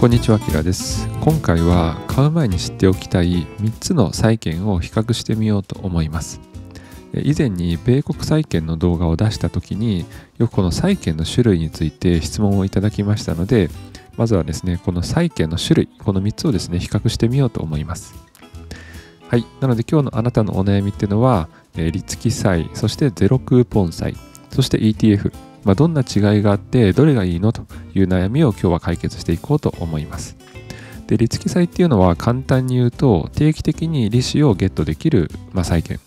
こんにちは、キラです。今回は買う前に知っておきたい3つの債券を比較してみようと思います。以前に米国債券の動画を出した時によくこの債券の種類について質問をいただきましたのでまずはですねこの債券の種類この3つをですね比較してみようと思いますはいなので今日のあなたのお悩みっていうのは利付債そしてゼロクーポン債そして ETF まあ、どんな違いがあってどれがいいのという悩みを今日は解決していこうと思います。で利付債っていうのは簡単に言うと定期的に利子をゲットできる、まあ、債券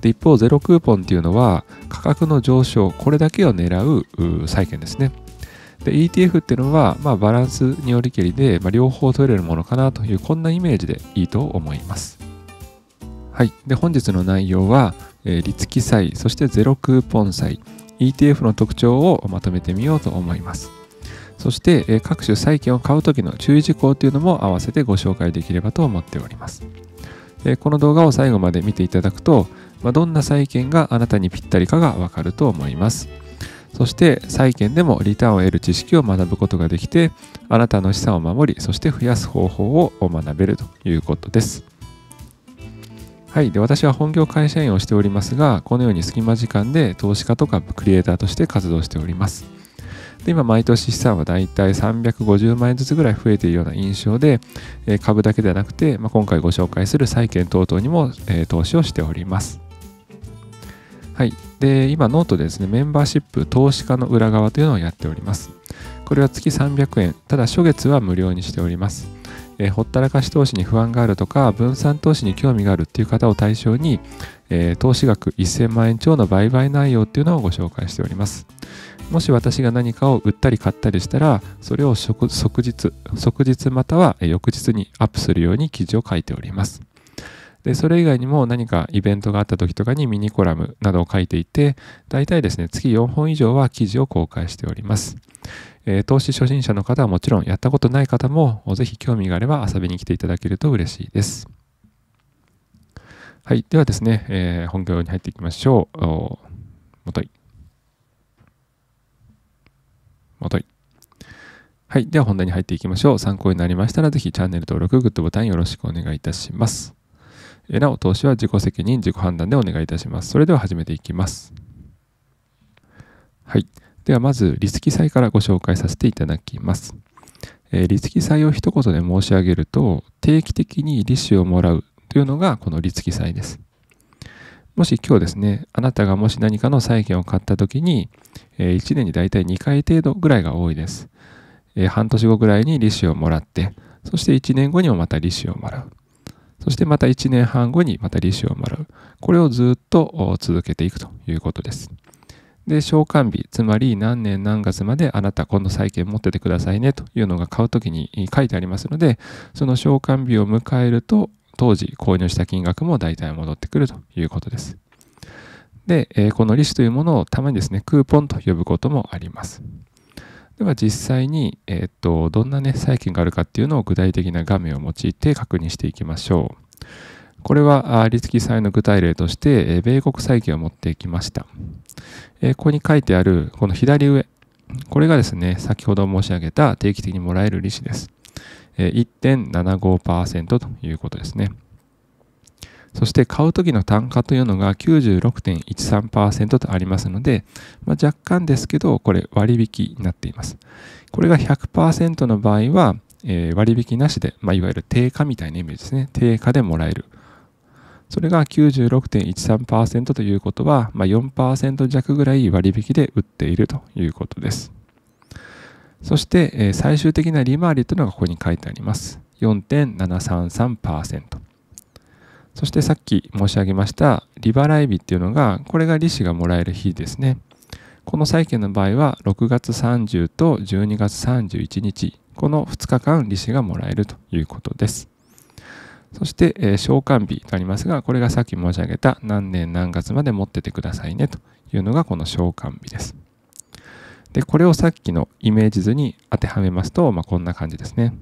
で一方ゼロクーポンっていうのは価格の上昇これだけを狙う債券ですねで ETF っていうのは、まあ、バランスによりけりで、まあ、両方取れるものかなというこんなイメージでいいと思いますはいで本日の内容は、えー、利付債そしてゼロクーポン債 ETF の特徴をまとめてみようと思います。そして各種債券を買う時の注意事項というのも合わせてご紹介できればと思っております。この動画を最後まで見ていただくと、どんな債券があなたにぴったりかがわかると思います。そして債券でもリターンを得る知識を学ぶことができて、あなたの資産を守り、そして増やす方法を学べるということです。はい、で私は本業会社員をしておりますがこのように隙間時間で投資家とかクリエイターとして活動しておりますで今毎年資産はだいたい350万円ずつぐらい増えているような印象で、え株だけではなくて、まあ、今回ご紹介する債券等々にも、え投資をしておりますはい。で、今ノートでですね、メンバーシップ投資家の裏側というのをやっております。これは月300円。ただ、初月は無料にしております。えほったらかし投資に不安があるとか分散投資に興味があるっていう方を対象に、え投資額1000万円超の売買内容っていうのをご紹介しておりますもし私が何かを売ったり買ったりしたらそれを即日即日または翌日にアップするように記事を書いておりますでそれ以外にも何かイベントがあった時とかにミニコラムなどを書いていて大体ですね月4本以上は記事を公開しておりますえー、投資初心者の方はもちろん、やったことない方も、ぜひ興味があれば遊びに来ていただけると嬉しいです。はい。ではですね、えー、本業に入っていきましょう。おもとい。もとい。はい。では本題に入っていきましょう。参考になりましたら、ぜひチャンネル登録、グッドボタンよろしくお願いいたします。えなお、投資は自己責任、自己判断でお願いいたします。それでは始めていきます。はい。ではまず、リスキ債からご紹介させていただきます。えー、利付債を一言で申し上げると、定期的に利子をもらうというのがこの利付債です。もし今日ですね、あなたがもし何かの債券を買った時に、えー、1年にだいたい2回程度ぐらいが多いです。えー、半年後ぐらいに利子をもらって、そして1年後にもまた利子をもらう。そしてまた1年半後にまた利子をもらう。これをずっと続けていくということです。で、償還日、つまり何年何月まであなたこの債券持っててくださいねというのが買うときに書いてありますので、その償還日を迎えると、当時購入した金額も大体戻ってくるということです。で、えこの利子というものをたまにですね、クーポンと呼ぶこともあります。では実際に、えっと、どんなね、債券があるかっていうのを具体的な画面を用いて確認していきましょう。これはリスキー債の具体例として、米国債券を持ってきました。ここに書いてある、この左上、これがですね、先ほど申し上げた定期的にもらえる利子です。1.75%ということですね。そして買う時の単価というのが96.13%とありますので、まあ、若干ですけど、これ割引になっています。これが100%の場合は、え割引なしで、まあ、いわゆる定価みたいなイメージですね。定価でもらえる。それが96.13%ということは、まあ、4%弱ぐらい割引で売っているということです。そして、え最終的な利回りというのがここに書いてあります。4.733%。そしてさっき申し上げました利払い日っていうのが、これが利子がもらえる日ですね。この債券の場合は6月30と12月31日、この2日間利子がもらえるということです。そして、え償還日とありますが、これがさっき申し上げた何年何月まで持っててくださいねというのがこの償還日です。で、これをさっきのイメージ図に当てはめますと、まあ、こんな感じですね。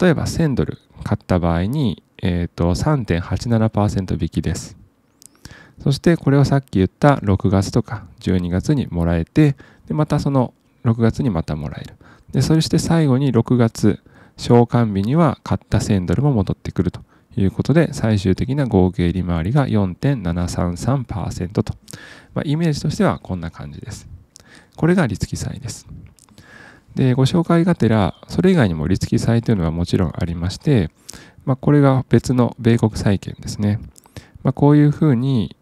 例えば1000ドル買った場合に、えーと、と3.87%引きです。そしてこれをさっき言った6月とか12月にもらえて、でまたその6月にまたもらえる。で、そして最後に6月、償還日には買った1000ドルも戻ってくるということで、最終的な合計利回りが4.733%と、まあ、イメージとしてはこんな感じです。これが利付債です。で、ご紹介がてら、それ以外にも利付債というのはもちろんありまして、まあ、これが別の米国債券ですね。まあ、こういうふうに、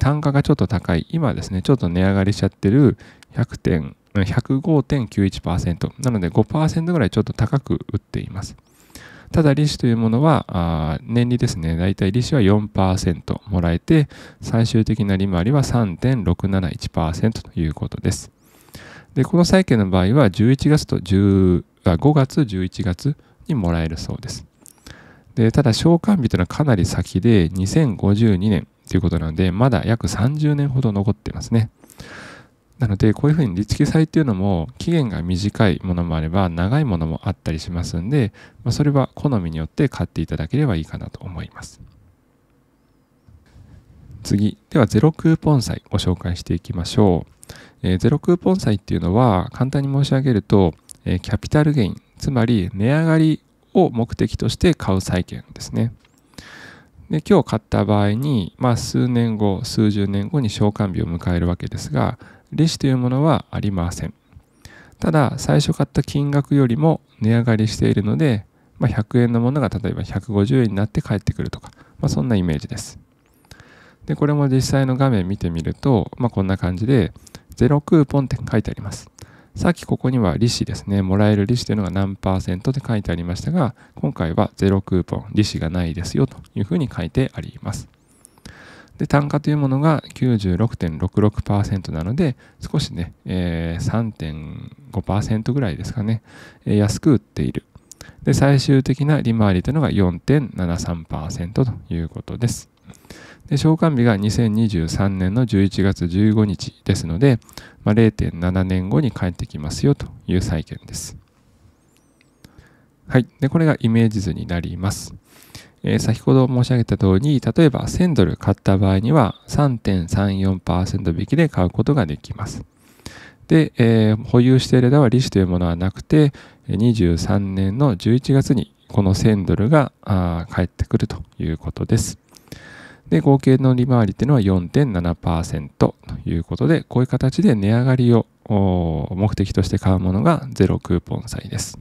単価がちょっと高い、今ですね、ちょっと値上がりしちゃってる100.1 105.91%なので5%ぐらいちょっと高く打っていますただ利子というものは年利ですねだいたい利子は4%もらえて最終的な利回りは3.671%ということですでこの債券の場合は11月と10あ5月11月にもらえるそうですでただ償還日というのはかなり先で2052年ということなのでまだ約30年ほど残ってますねなのでこういうふうに利付債っていうのも期限が短いものもあれば長いものもあったりしますんで、まあ、それは好みによって買っていただければいいかなと思います。次ではゼロクーポン債ご紹介していきましょう、えー、ゼロクーポン債っていうのは簡単に申し上げると、えー、キャピタルゲインつまり値上がりを目的として買う債券ですねで今日買った場合に、まあ、数年後数十年後に償還日を迎えるわけですが利子というものはありません。ただ、最初買った金額よりも値上がりしているので、まあ、100円のものが例えば150円になって返ってくるとか、まあ、そんなイメージです。で、これも実際の画面見てみると、まあ、こんな感じで、ゼロクーポンって書いてあります。さっきここには利子ですね、もらえる利子というのが何パーセントって書いてありましたが、今回はゼロクーポン、利子がないですよというふうに書いてあります。で、単価というものが96.66%なので、少しね、えー、3.5%ぐらいですかね、えー、安く売っている。で、最終的な利回りというのが4.73%ということです。で、償還日が2023年の11月15日ですので、まあ、0.7年後に返ってきますよという債券です。はい。で、これがイメージ図になります。えー、先ほど申し上げた通り、例えば1000ドル買った場合には3.34%引きで買うことができます。で、えー、保有している枝は利子というものはなくて、23年の11月にこの1000ドルが返ってくるということです。で、合計の利回りというのは4.7%ということで、こういう形で値上がりを目的として買うものがゼロクーポン債です。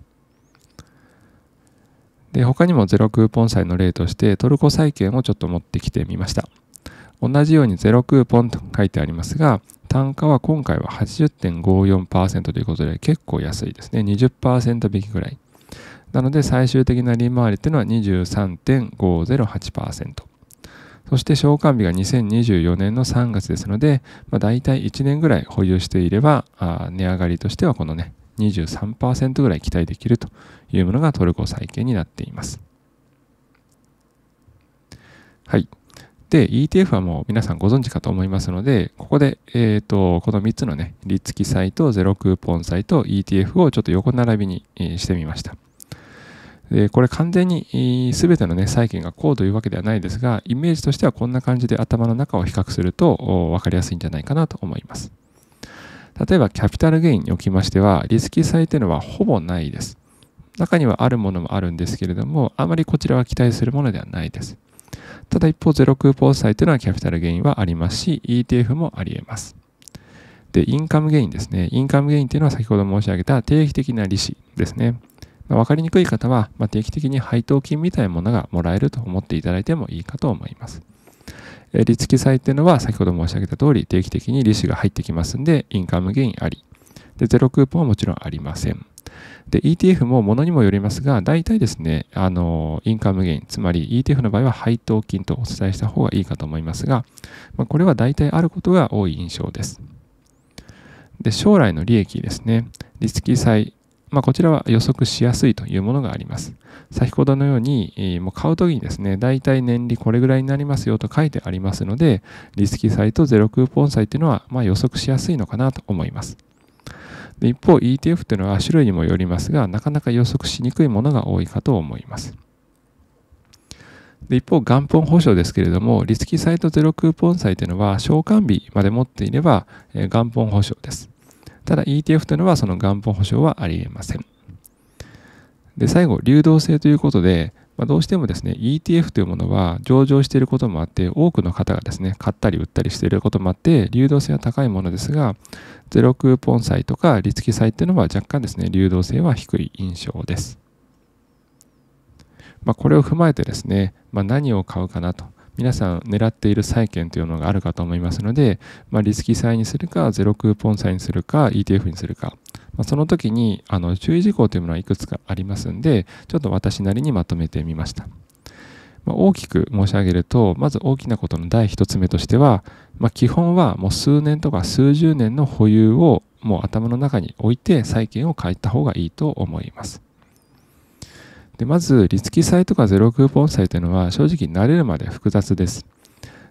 で他にもゼロクーポン債の例としてトルコ債券をちょっと持ってきてみました同じようにゼロクーポンと書いてありますが単価は今回は80.54%ということで結構安いですね20%引きぐらいなので最終的な利回りというのは23.508%そして償還日が2024年の3月ですので、まあ、大体1年ぐらい保有していれば値上がりとしてはこのね23%ぐらい期待できるというものがトルコ債券になっています。はい。で、ETF はもう皆さんご存知かと思いますので、ここで、えーと、この3つのね、リツキ債とゼロクーポン債と ETF をちょっと横並びにしてみました。でこれ完全に全てのね債券がこうというわけではないですがイメージとしてはこんな感じで頭の中を比較すると分かりやすいんじゃないかなと思います。例えばキャピタルゲインにおきましてはリスキー債というのはほぼないです。中にはあるものもあるんですけれども、あまりこちらは期待するものではないです。ただ一方、ゼロクーポン債というのはキャピタルゲインはありますし、ETF もあり得ます。で、インカムゲインですね。インカムゲインというのは先ほど申し上げた定期的な利子ですね。まあ、かりにくい方は、ま定期的に配当金みたいなものがもらえると思っていただいてもいいかと思います。利付き債っていうのは先ほど申し上げた通り定期的に利子が入ってきますんでインカムゲインありでゼロクーポンはもちろんありませんで ETF もものにもよりますが大体ですねあのインカムゲインつまり ETF の場合は配当金とお伝えした方がいいかと思いますが、まあ、これは大体あることが多い印象ですで将来の利益ですねリスキー債まあ、こちらは予測しやすいというものがあります。先ほどのように、えもう買う時にですね、だいたい年利これぐらいになりますよと書いてありますので、リスキ債とゼロクーポン債というのは、ま予測しやすいのかなと思います。で一方、ETF っていうのは種類にもよりますが、なかなか予測しにくいものが多いかと思います。で一方、元本保証ですけれども、リスキ債とゼロクーポン債というのは、償還日まで持っていれば、え元本保証です。ただ ETF というのはその元本保証はありえません。で、最後、流動性ということで、まあ、どうしてもですね、ETF というものは上場していることもあって、多くの方がですね、買ったり売ったりしていることもあって、流動性は高いものですが、ゼロクーポン債とか利付債っていうのは若干ですね、流動性は低い印象です。まあ、これを踏まえてですね、まあ、何を買うかなと皆さん狙っている債券というのがあるかと思いますので、まあ、リスキ債にするか、ゼロクーポン債にするか、ETF にするか、まあ、その時にあの注意事項というものはいくつかありますんで、ちょっと私なりにまとめてみました。まあ、大きく申し上げると、まず大きなことの第一つ目としては、まあ、基本はもう数年とか数十年の保有をもう頭の中に置いて債券を買った方がいいと思います。でまず、リツキとかゼロクーポン祭というのは正直慣れるまで複雑です。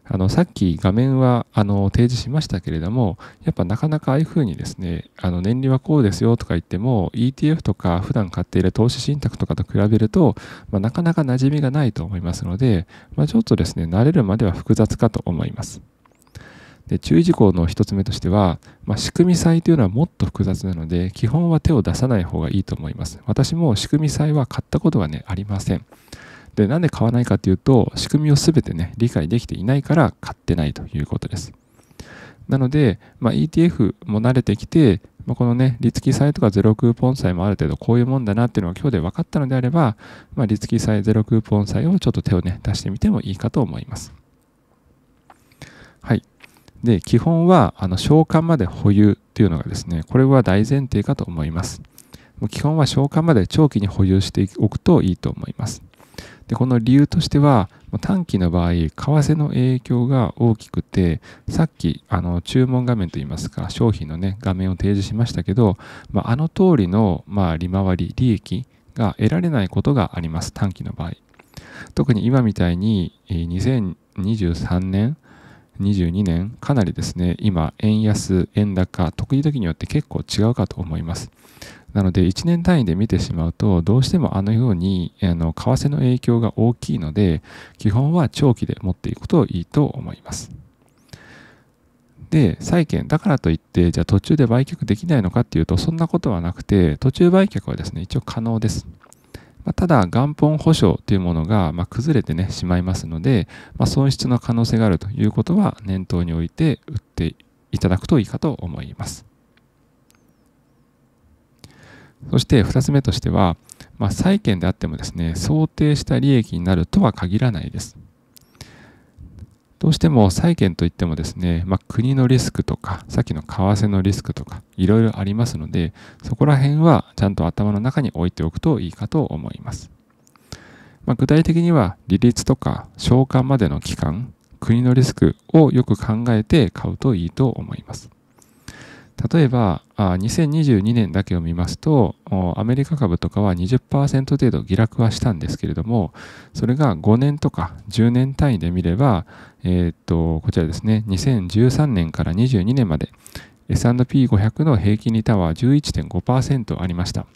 あのさっき画面はあの提示しましたけれどもやっぱなかなかああいうふうにですねあの年利はこうですよとか言っても ETF とか普段買っている投資信託とかと比べると、まあ、なかなか馴染みがないと思いますので、まあ、ちょっとですね慣れるまでは複雑かと思います。で注意事項の1つ目としては、まあ、仕組み債というのはもっと複雑なので基本は手を出さない方がいいと思います私も仕組み債は買ったことが、ね、ありませんでなんで買わないかというと仕組みを全てね理解できていないから買ってないということですなので、まあ、ETF も慣れてきて、まあ、このね、利付き債とかゼロクーポン債もある程度こういうもんだなっていうのが今日で分かったのであれば、まあ、利付き債、ゼロクーポン債をちょっと手をね、出してみてもいいかと思います。はい。で基本はあの償還まで保有っていうのがですねこれは大前提かと思いますもう基本は償還まで長期に保有しておくといいと思いますでこの理由としては短期の場合為替の影響が大きくてさっきあの注文画面といいますか商品のね画面を提示しましたけど、まあ、あの通りのまあ利回り利益が得られないことがあります短期の場合特に今みたいに2023年2022年、かなりですね、今、円安、円高、得意時によって結構違うかと思います。なので、1年単位で見てしまうと、どうしてもあのように、あの為替の影響が大きいので、基本は長期で持っていくといいと思います。で、債券、だからといって、じゃあ途中で売却できないのかっていうと、そんなことはなくて、途中売却はですね、一応可能です。まただ元本保証というものが、ま崩れて、ね、しまいますので、ま損失の可能性があるということは念頭に置いて売っていただくといいかと思います。そして2つ目としては、ま債券であってもですね想定した利益になるとは限らないです。どうしても債券といってもですね、まあ、国のリスクとか、さっきの為替のリスクとか、いろいろありますので、そこら辺はちゃんと頭の中に置いておくといいかと思います。まあ、具体的には、利率とか償還までの期間、国のリスクをよく考えて買うといいと思います。例えばあ2022年だけを見ますとアメリカ株とかは20%程度下落はしたんですけれどもそれが5年とか10年単位で見れば、えー、っとこちらですね2013年から22年まで S&P500 の平均リターンは11.5%ありました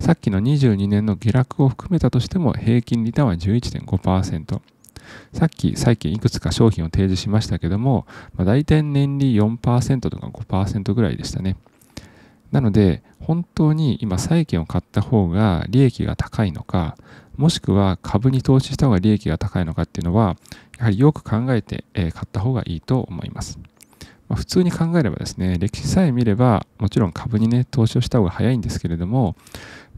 さっきの22年の下落を含めたとしても平均リターンは11.5%さっき最近いくつか商品を提示しましたけども、まあ、大体年利4%とか5%ぐらいでしたね。なので、本当に今債券を買った方が利益が高いのか、もしくは株に投資した方が利益が高いのかっていうのは、やはりよく考えて買った方がいいと思います。まあ、普通に考えればですね、歴史さえ見れば、もちろん株にね、投資をした方が早いんですけれども、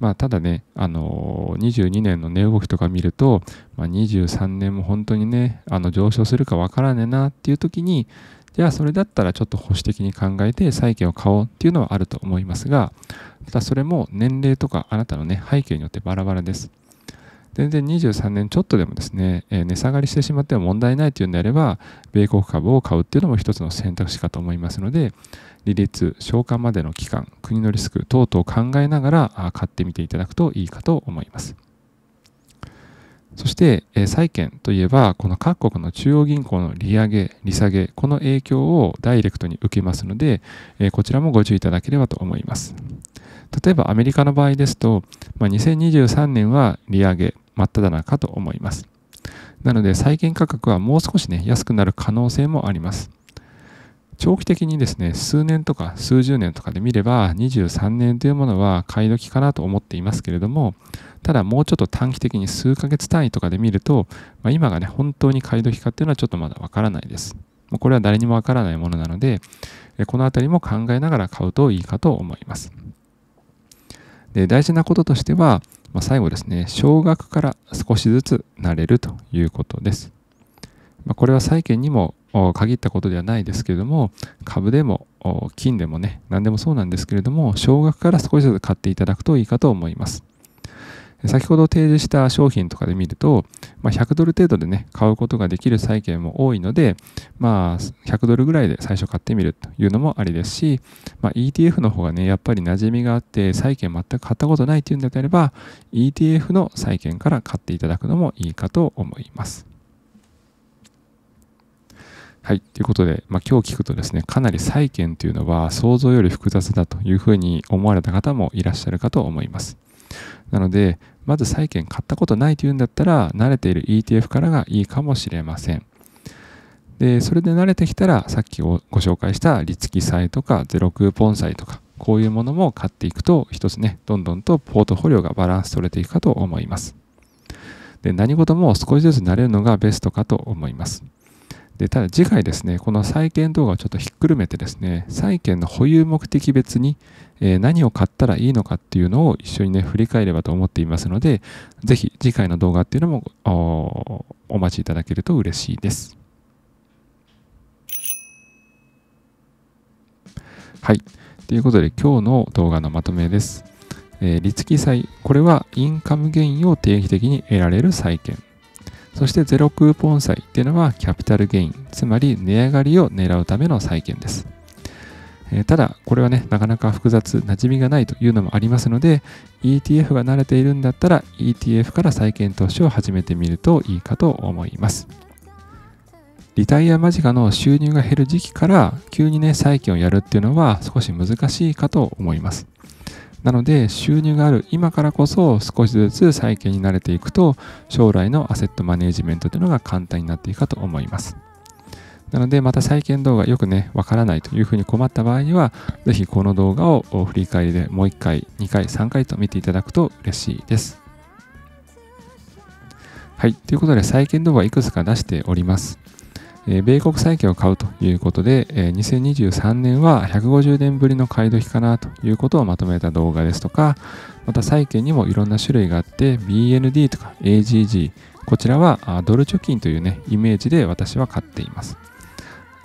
まあ、ただね、あのー、22年の値動きとか見ると、まあ、23年も本当にねあの上昇するかわからねえなっていう時にじゃあそれだったらちょっと保守的に考えて債券を買おうっていうのはあると思いますがただそれも年齢とかあなたのね背景によってバラバラです。全然23年ちょっとでもですね、えー、値下がりしてしまっても問題ないというんであれば、米国株を買うっていうのも一つの選択肢かと思いますので、利率、償還までの期間、国のリスク等々を考えながら買ってみていただくといいかと思います。そして、えー、債券といえば、この各国の中央銀行の利上げ、利下げ、この影響をダイレクトに受けますので、えー、こちらもご注意いただければと思います。例えばアメリカの場合ですと、まあ、2023年は利上げ、真っ只中と思います。なので債券価格はもう少しね安くなる可能性もあります。長期的にですね数年とか数十年とかで見れば23年というものは買い時かなと思っていますけれどもただもうちょっと短期的に数ヶ月単位とかで見ると、まあ、今がね本当に買い時かっていうのはちょっとまだわからないです。これは誰にもわからないものなのでこの辺りも考えながら買うといいかと思います。で大事なこととしてはまあ、最後ですね、少額から少しずつ慣れるということです。まあ、これは債券にも限ったことではないですけれども、株でも金でもね、何でもそうなんですけれども、少額から少しずつ買っていただくといいかと思います。先ほど提示した商品とかで見ると、まあ、100ドル程度でね、買うことができる債券も多いので、まあ、100ドルぐらいで最初買ってみるというのもありですし、まあ、ETF の方がね、やっぱり馴染みがあって、債券全く買ったことないっていうんであれば、ETF の債券から買っていただくのもいいかと思います。はい。ということで、まあ、今日聞くとですね、かなり債券というのは想像より複雑だというふうに思われた方もいらっしゃるかと思います。なので、まず債券買ったことないというんだったら、慣れている ETF からがいいかもしれません。で、それで慣れてきたら、さっきご紹介した利付債とかゼロクーポン債とか、こういうものも買っていくと、一つね、どんどんとポートフォリオがバランス取れていくかと思います。で、何事も少しずつ慣れるのがベストかと思います。で、ただ次回ですね、この債券動画をちょっとひっくるめてですね、債券の保有目的別にえー、何を買ったらいいのかっていうのを一緒にね、振り返ればと思っていますので、ぜひ次回の動画っていうのもお待ちいただけると嬉しいです。はい。ということで今日の動画のまとめです。えー、利付債。これはインカムゲインを定期的に得られる債券。そしてゼロクーポン債っていうのはキャピタルゲイン、つまり値上がりを狙うための債券です。えただ、これはね、なかなか複雑、馴染みがないというのもありますので、ETF が慣れているんだったら、ETF から債券投資を始めてみるといいかと思います。リタイア間近の収入が減る時期から急にね、債券をやるっていうのは少し難しいかと思います。なので、収入がある今からこそ少しずつ債券に慣れていくと、将来のアセットマネジメントというのが簡単になっていくかと思います。なので、また再建動画よくね、わからないというふうに困った場合には、ぜひこの動画を振り返りでもう1回、2回、3回と見ていただくと嬉しいです。はい。ということで、債券動画いくつか出しております。えー、米国債券を買うということで、えー、2023年は150年ぶりの買い時かなということをまとめた動画ですとか、また債券にもいろんな種類があって、BND とか AGG、こちらはドル貯金というね、イメージで私は買っています。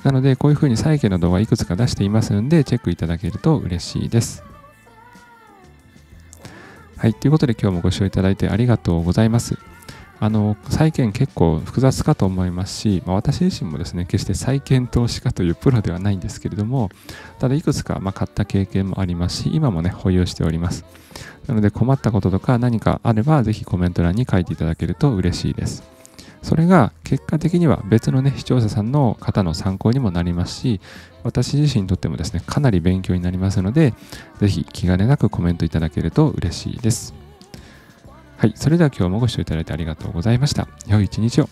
なので、こういうふうに債券の動画いくつか出していますんで、チェックいただけると嬉しいです。はい、ということで今日もご視聴いただいてありがとうございます。あの、債券結構複雑かと思いますし、まあ、私自身もですね、決して債券投資家というプロではないんですけれども、ただいくつか、ま買った経験もありますし、今もね、保有しております。なので困ったこととか何かあれば、ぜひコメント欄に書いていただけると嬉しいです。それが結果的には別のね、視聴者さんの方の参考にもなりますし、私自身にとってもですね、かなり勉強になりますので、ぜひ気兼ねなくコメントいただけると嬉しいです。はい、それでは今日もご視聴いただいてありがとうございました。良い一日を。